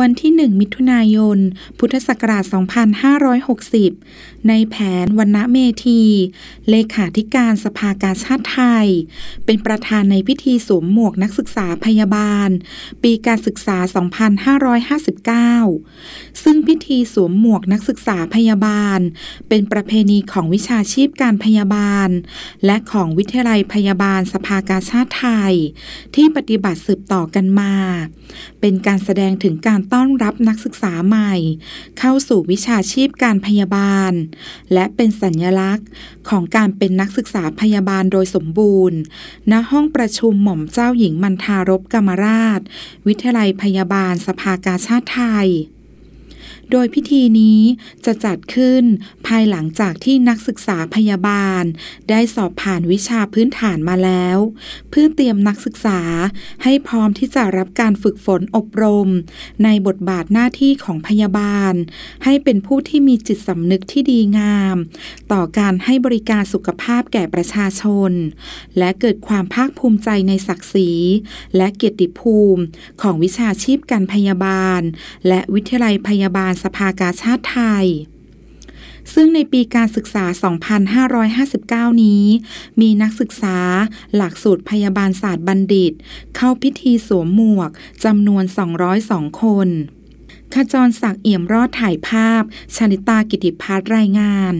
วันที่ 1 มิถุนายน พุทธศักราช 2560 ในแผนวันณเมธี เลขาธิการสภากาชาติไทย เป็นประธานในพิธีสวมหมวกนักศึกษาพยาบาล ปีการศึกษา 2559 ซึ่งพิธีสวมหมวกนักศึกษาพยาบาล เป็นประเพณีของวิชาชีพการพยาบาล และของวิทยาลัยพยาบาลสภากาชาติไทย ที่ปฏิบัติสืบต่อกันมา เป็นการแสดงถึงการต้อนรับนักศึกษาใหม่ เข้าสู่วิชาชีพการพยาบาล และเป็นสัญลักษณ์ของการเป็นนักศึกษาพยาบาลโดยสมบูรณ์ณห้องประชุมหม่อมเจ้าหญิงมันทารบกรรมราช วิทยาลัยพยาบาลสภากาชาติไทยโดยพิธีนี้จะจัดขึ้นภายหลังจากที่นักศึกษาพยาบาล ได้สอบผ่านวิชาพื้นฐานมาแล้ว เพื่อเตรียมนักศึกษาให้พร้อมที่จะรับการฝึกฝนอบรม ในบทบาทหน้าที่ของพยาบาล ให้เป็นผู้ที่มีจิตสำนึกที่ดีงาม ต่อการให้บริการสุขภาพแก่ประชาชน และเกิดความภาคภูมิใจในศักดิ์ศรีและเกียรติภูมิของวิชาชีพการพยาบาล และวิทยาลัยพยาบาลสภากาชาติไทย ซึ่งในปีการศึกษา 2559 นี้ มีนักศึกษาหลักสูตรพยาบาลศาสตร์บัณฑิต เข้าพิธีสวมหมวก จำนวน 202 คน ขจรศักดิ์เอี่ยมรอดถ่ายภาพชนิตากิติพัฒน์รายงาน